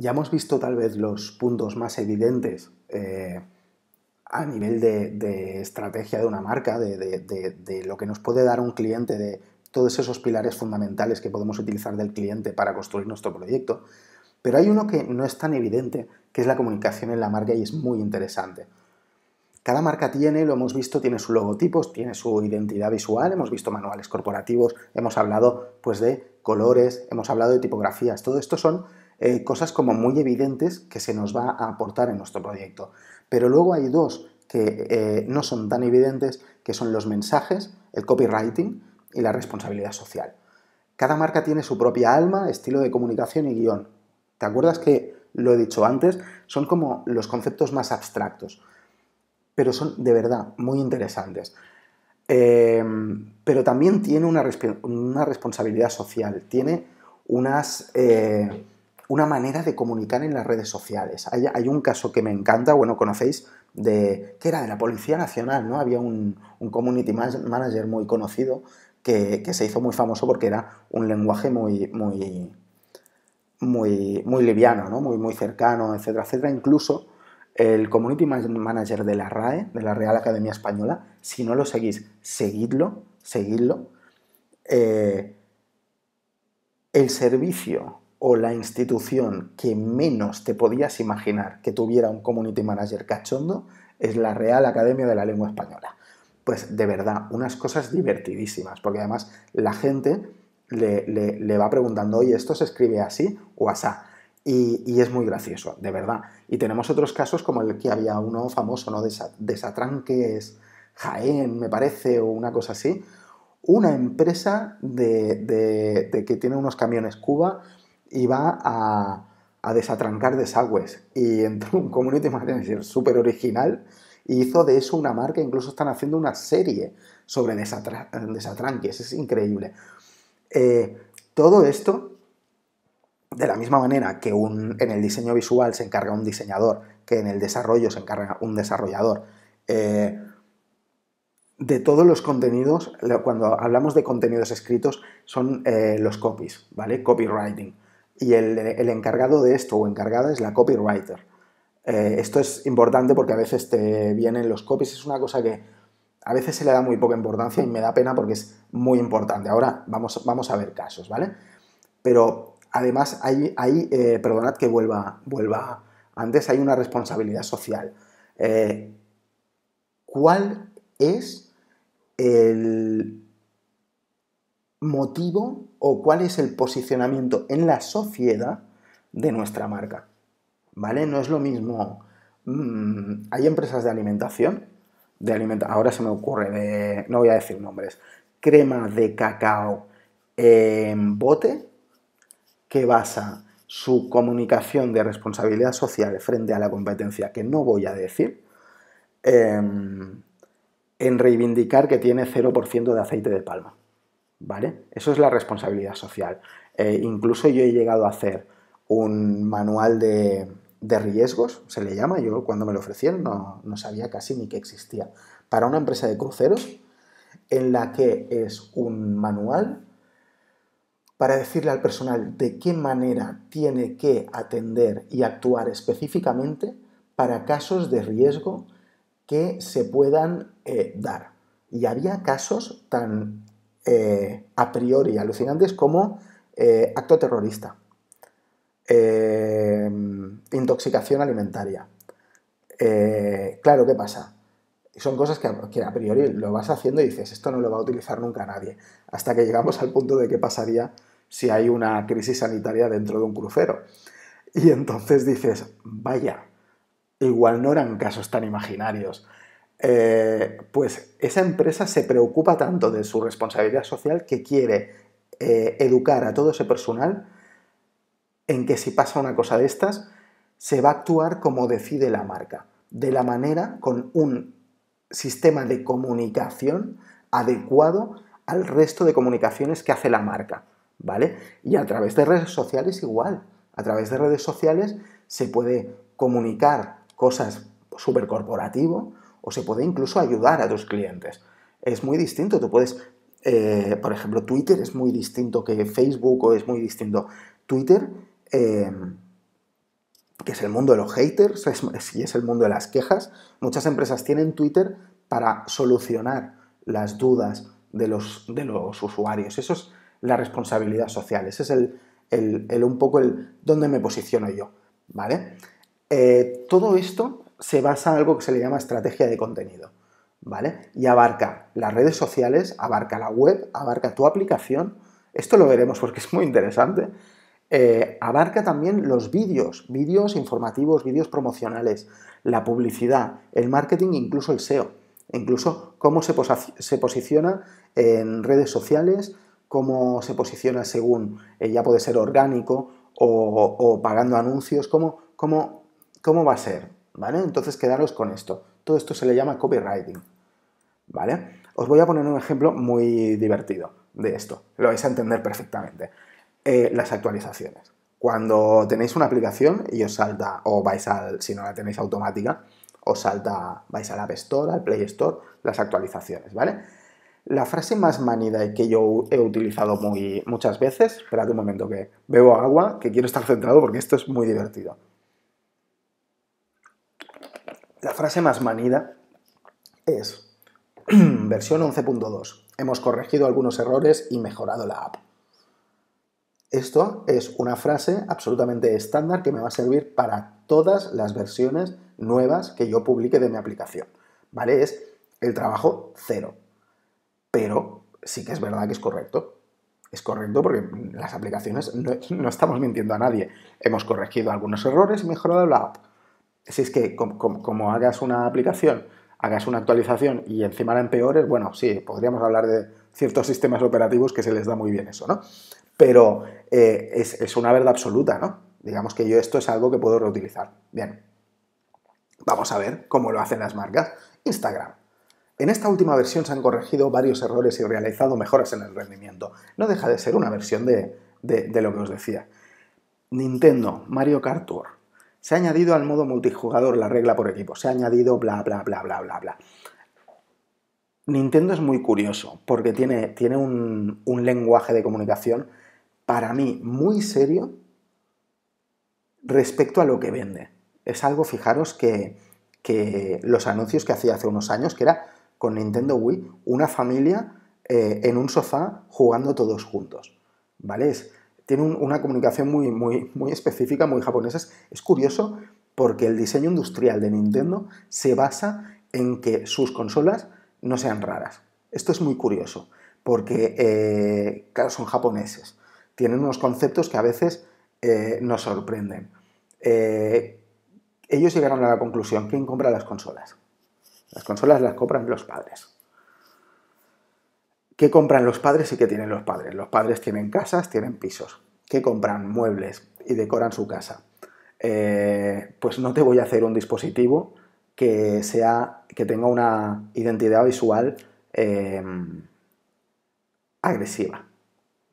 Ya hemos visto tal vez los puntos más evidentes eh, a nivel de, estrategia de una marca, de, lo que nos puede dar un cliente, de todos esos pilares fundamentales que podemos utilizar del cliente para construir nuestro proyecto. Pero hay uno que no es tan evidente, que es la comunicación en la marca y es muy interesante. Cada marca tiene, lo hemos visto, tiene su logotipo, tiene su identidad visual, hemos visto manuales corporativos, hemos hablado pues de colores, hemos hablado de tipografías, todo esto son eh, cosas como muy evidentes que se nos va a aportar en nuestro proyecto. Pero luego hay dos que eh, no son tan evidentes, que son los mensajes, el copywriting y la responsabilidad social. Cada marca tiene su propia alma, estilo de comunicación y guión. ¿Te acuerdas que lo he dicho antes? Son como los conceptos más abstractos, pero son de verdad muy interesantes. Eh, pero también tiene una, responsabilidad social, tiene unas una manera de comunicar en las redes sociales. Hay, un caso que me encanta, bueno, conocéis, de que era de la Policía Nacional, ¿no? Había un, community manager muy conocido que, se hizo muy famoso porque era un lenguaje muy, muy, muy, muy liviano, ¿no? muy, muy cercano, etcétera, etcétera. Incluso el community manager de la RAE, de la Real Academia Española, si no lo seguís, seguidlo, seguidlo. Eh, el servicio o la institución que menos te podías imaginar que tuviera un community manager cachondo es la Real Academia de la Lengua Española. Pues de verdad, unas cosas divertidísimas, porque además la gente le, va preguntando, oye, esto se escribe así o asá. Y, es muy gracioso, de verdad. Y tenemos otros casos como el que había uno famoso, ¿no? De, Satran, es Jaén, me parece, o una cosa así. Una empresa de que tiene unos camiones Cuba iba a, a desatrancar desagües y entró un community manager súper original y hizo de eso una marca, incluso están haciendo una serie sobre desatranques, es increíble. Eh, todo esto, de la misma manera que en el diseño visual se encarga un diseñador, que en el desarrollo se encarga un desarrollador, eh, de todos los contenidos, cuando hablamos de contenidos escritos, son eh, los copies, ¿vale? Copywriting y el, encargado de esto o encargada es la copywriter. Eh, esto es importante porque a veces te vienen los copies, es una cosa que a veces se le da muy poca importancia y me da pena porque es muy importante. Ahora vamos, vamos a ver casos, ¿vale? Pero además hay, eh, perdonad que vuelva, vuelva antes, hay una responsabilidad social. Eh, ¿Cuál es el motivo o cuál es el posicionamiento en la sociedad de nuestra marca. ¿Vale? No es lo mismo. Mm, hay empresas de alimentación, de ahora se me ocurre, de, no voy a decir nombres, crema de cacao en bote que basa su comunicación de responsabilidad social frente a la competencia, que no voy a decir, em, en reivindicar que tiene 0% de aceite de palma. ¿vale? Eso es la responsabilidad social. Eh, incluso yo he llegado a hacer un manual de, riesgos, se le llama, yo cuando me lo ofrecieron no, sabía casi ni que existía, para una empresa de cruceros en la que es un manual para decirle al personal de qué manera tiene que atender y actuar específicamente para casos de riesgo que se puedan eh, dar. Y había casos tan eh, a priori alucinantes como eh, acto terrorista, eh, intoxicación alimentaria. claro, ¿qué pasa? Son cosas que que a, priori lo vas haciendo y dices, esto no lo va a utilizar nunca nadie, hasta que llegamos al punto de qué pasaría si hay una crisis sanitaria dentro de un crucero. Y entonces dices, vaya, igual no eran casos tan imaginarios. Eh, pues esa empresa se preocupa tanto de su responsabilidad social que quiere eh, educar a todo ese personal en que si pasa una cosa de estas, se va a actuar como decide la marca, de la manera con un sistema de comunicación adecuado al resto de comunicaciones que hace la marca, ¿vale? Y a través de redes sociales igual, a través de redes sociales se puede comunicar cosas súper corporativo, o se puede incluso ayudar a tus clientes. Es muy distinto, tú puedes, eh, por ejemplo, Twitter es muy distinto que Facebook o es muy distinto. Twitter, em, que es el mundo de los haters es, es el mundo de las quejas, muchas empresas tienen Twitter para solucionar las dudas de los, de los usuarios. Eso es la responsabilidad social, ese es el, un poco el dónde me posiciono yo, ¿vale? Eh, todo esto se basa en algo que se le llama estrategia de contenido, ¿vale? Y abarca las redes sociales, abarca la web, abarca tu aplicación, esto lo veremos porque es muy interesante, eh, abarca también los vídeos, vídeos informativos, vídeos promocionales, la publicidad, el marketing, incluso el SEO, incluso cómo se, se posiciona en redes sociales, cómo se posiciona según, eh, ya puede ser orgánico o, pagando anuncios, cómo, cómo va a ser, ¿vale? Entonces quedaros con esto. Todo esto se le llama copywriting, ¿vale? Os voy a poner un ejemplo muy divertido de esto. Lo vais a entender perfectamente. Eh, las actualizaciones. Cuando tenéis una aplicación y os salta, o vais al, si no la tenéis automática, os salta, vais al App Store, al Play Store, las actualizaciones, ¿vale? La frase más manida y que yo he utilizado muy, muchas veces, esperad un momento que bebo agua, que quiero estar centrado porque esto es muy divertido. La frase más manida es versión 11.2. Hemos corregido algunos errores y mejorado la app. Esto es una frase absolutamente estándar que me va a servir para todas las versiones nuevas que yo publique de mi aplicación. ¿Vale? Es el trabajo cero. Pero sí que es verdad que es correcto. Es correcto porque las aplicaciones no, no estamos mintiendo a nadie. Hemos corregido algunos errores y mejorado la app si es que como, hagas una aplicación, hagas una actualización y encima la empeores, bueno, sí, podríamos hablar de ciertos sistemas operativos que se les da muy bien eso, ¿no? Pero eh, es, una verdad absoluta, ¿no? Digamos que yo esto es algo que puedo reutilizar. Bien, vamos a ver cómo lo hacen las marcas. Instagram. En esta última versión se han corregido varios errores y realizado mejoras en el rendimiento. No deja de ser una versión de, de lo que os decía. Nintendo, Mario Kart Tour. Se ha añadido al modo multijugador la regla por equipo, se ha añadido bla, bla, bla, bla, bla, bla. Nintendo es muy curioso porque tiene, tiene un, lenguaje de comunicación para mí muy serio respecto a lo que vende. Es algo, fijaros, que, los anuncios que hacía hace unos años, que era con Nintendo Wii, una familia eh, en un sofá jugando todos juntos. ¿Vale? Es, tiene una comunicación muy, específica, muy japonesa. Es, curioso porque el diseño industrial de Nintendo se basa en que sus consolas no sean raras. Esto es muy curioso, porque, eh, claro, son japoneses. Tienen unos conceptos que a veces eh, nos sorprenden. Eh, ellos llegaron a la conclusión, ¿quién compra las consolas? Las consolas las compran los padres. ¿Qué compran los padres y qué tienen los padres? Los padres tienen casas, tienen pisos. ¿Qué compran? Muebles y decoran su casa. Eh, pues no te voy a hacer un dispositivo que sea que tenga una identidad visual eh, agresiva,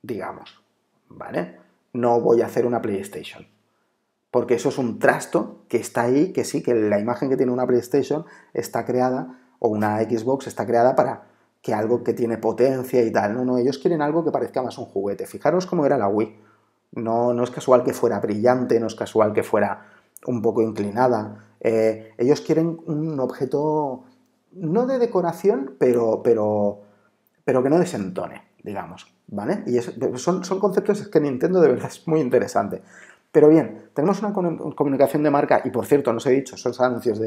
digamos, ¿vale? No voy a hacer una PlayStation, porque eso es un trasto que está ahí, que sí, que la imagen que tiene una PlayStation está creada o una Xbox está creada para que algo que tiene potencia y tal. No, no, ellos quieren algo que parezca más un juguete. Fijaros cómo era la Wii. No, no es casual que fuera brillante, no es casual que fuera un poco inclinada. Eh, ellos quieren un objeto no de decoración, pero, pero, pero que no desentone, digamos. ¿Vale? Y son, conceptos que Nintendo de verdad es muy interesante. Pero bien, tenemos una comunicación de marca, y por cierto, no os he dicho, son anuncios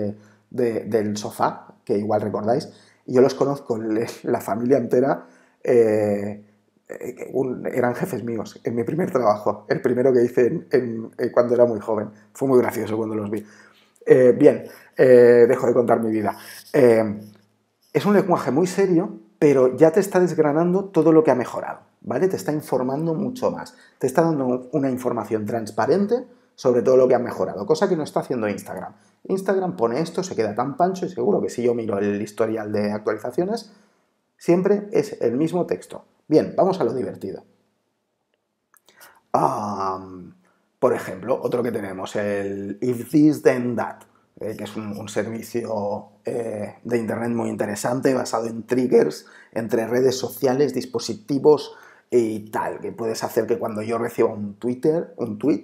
del sofá, que igual recordáis yo los conozco, la familia entera, eh, eh, eran jefes míos en mi primer trabajo, el primero que hice eh, cuando era muy joven. Fue muy gracioso cuando los vi. bien, dejo de contar mi vida. es un lenguaje muy serio, pero ya te está desgranando todo lo que ha mejorado, ¿vale? Te está informando mucho más. Te está dando una información transparente sobre todo lo que ha mejorado, cosa que no está haciendo Instagram. Instagram pone esto, se queda tan pancho y seguro que si yo miro el historial de actualizaciones, siempre es el mismo texto. Bien, vamos a lo divertido. por ejemplo, otro que tenemos, el If This Then That, eh, que es un, servicio eh, de Internet muy interesante basado en triggers entre redes sociales, dispositivos y tal, que puedes hacer que cuando yo reciba un Twitter, un tweet,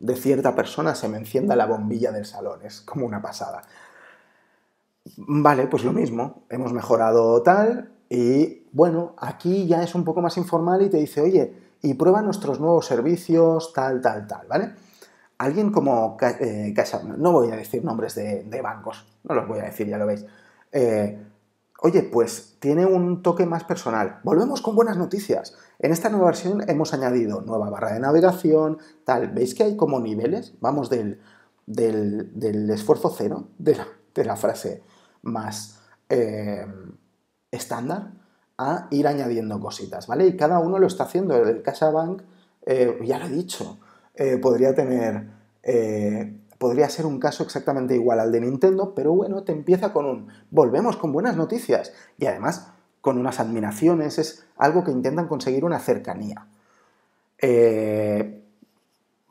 de cierta persona se me encienda la bombilla del salón. Es como una pasada. Vale, pues lo mismo. Hemos mejorado tal y bueno, aquí ya es un poco más informal y te dice, oye, y prueba nuestros nuevos servicios, tal, tal, tal, ¿vale? Alguien como eh, no voy a decir nombres de, bancos, no los voy a decir, ya lo veis. Eh, oye, pues tiene un toque más personal. Volvemos con buenas noticias. En esta nueva versión hemos añadido nueva barra de navegación, tal. ¿Veis que hay como niveles? Vamos del, del, esfuerzo cero, de la, frase más eh, estándar, a ir añadiendo cositas, ¿vale? Y cada uno lo está haciendo. El CasaBank, eh, ya lo he dicho, eh, podría tener podría ser un caso exactamente igual al de Nintendo, pero bueno, te empieza con un volvemos con buenas noticias y además con unas admiraciones, es algo que intentan conseguir una cercanía. Eh,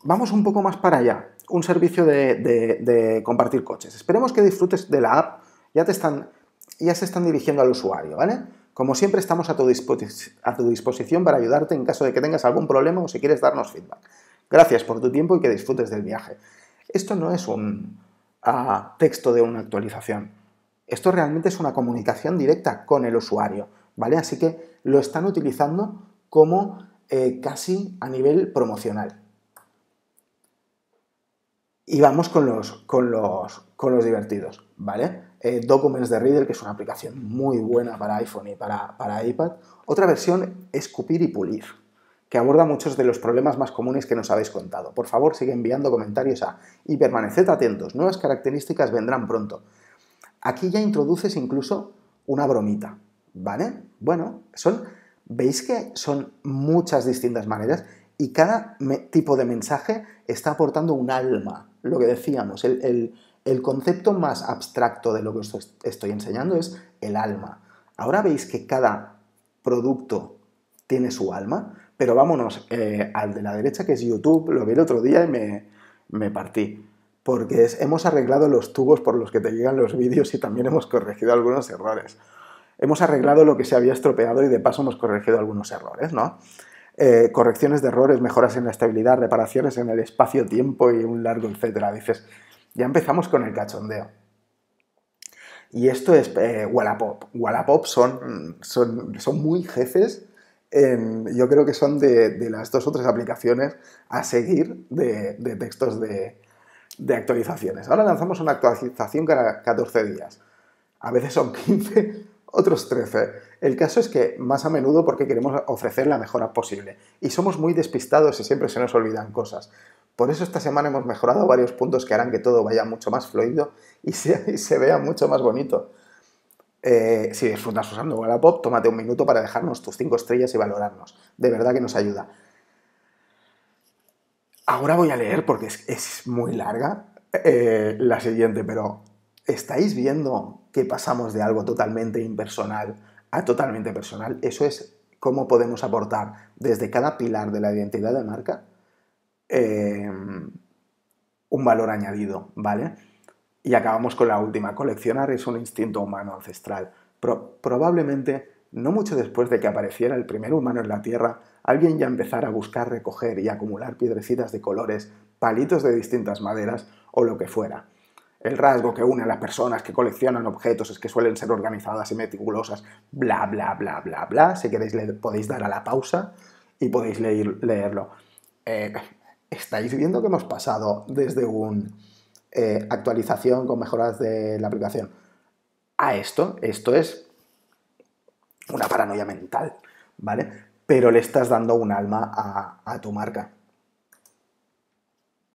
vamos un poco más para allá, un servicio de, compartir coches. Esperemos que disfrutes de la app, ya, te están, ya se están dirigiendo al usuario, ¿vale? Como siempre estamos a tu disposición para ayudarte en caso de que tengas algún problema o si quieres darnos feedback. Gracias por tu tiempo y que disfrutes del viaje. Esto no es un ah, texto de una actualización. Esto realmente es una comunicación directa con el usuario, ¿vale? Así que lo están utilizando como eh, casi a nivel promocional. Y vamos con los, divertidos, ¿vale? Eh, Documents de Reader, que es una aplicación muy buena para iPhone y para, para iPad. Otra versión es Cupir y Pulir que aborda muchos de los problemas más comunes que nos habéis contado. Por favor, sigue enviando comentarios a y permaneced atentos, nuevas características vendrán pronto. Aquí ya introduces incluso una bromita, ¿vale? Bueno, son, veis que son muchas distintas maneras y cada tipo de mensaje está aportando un alma, lo que decíamos, el, el concepto más abstracto de lo que os estoy enseñando es el alma. Ahora veis que cada producto tiene su alma, pero vámonos eh, al de la derecha, que es YouTube, lo vi el otro día y me, partí. Porque hemos arreglado los tubos por los que te llegan los vídeos y también hemos corregido algunos errores. Hemos arreglado lo que se había estropeado y de paso hemos corregido algunos errores, ¿no? Eh, correcciones de errores, mejoras en la estabilidad, reparaciones en el espacio-tiempo y un largo etcétera. Dices, ya empezamos con el cachondeo. Y esto es eh, Wallapop. Wallapop son, son, son muy jefes yo creo que son de, las dos o tres aplicaciones a seguir de, textos de, actualizaciones. Ahora lanzamos una actualización cada 14 días. A veces son 15, otros 13. El caso es que más a menudo porque queremos ofrecer la mejora posible. Y somos muy despistados y siempre se nos olvidan cosas. Por eso esta semana hemos mejorado varios puntos que harán que todo vaya mucho más fluido y se vea mucho más bonito. Eh, si disfrutas usando Wallapop, tómate un minuto para dejarnos tus cinco estrellas y valorarnos. De verdad que nos ayuda. Ahora voy a leer porque es, muy larga eh, la siguiente, pero ¿estáis viendo que pasamos de algo totalmente impersonal a totalmente personal? Eso es cómo podemos aportar desde cada pilar de la identidad de marca eh, un valor añadido, ¿vale? Y acabamos con la última. Coleccionar es un instinto humano ancestral. probablemente, no mucho después de que apareciera el primer humano en la Tierra, alguien ya empezara a buscar recoger y acumular piedrecitas de colores, palitos de distintas maderas o lo que fuera. El rasgo que une a las personas que coleccionan objetos es que suelen ser organizadas y meticulosas, bla, bla, bla, bla, bla. Si queréis podéis dar a la pausa y podéis leerlo. Eh, ¿Estáis viendo que hemos pasado desde un eh, actualización con mejoras de la aplicación. A esto, esto es una paranoia mental, ¿vale? Pero le estás dando un alma a tu marca.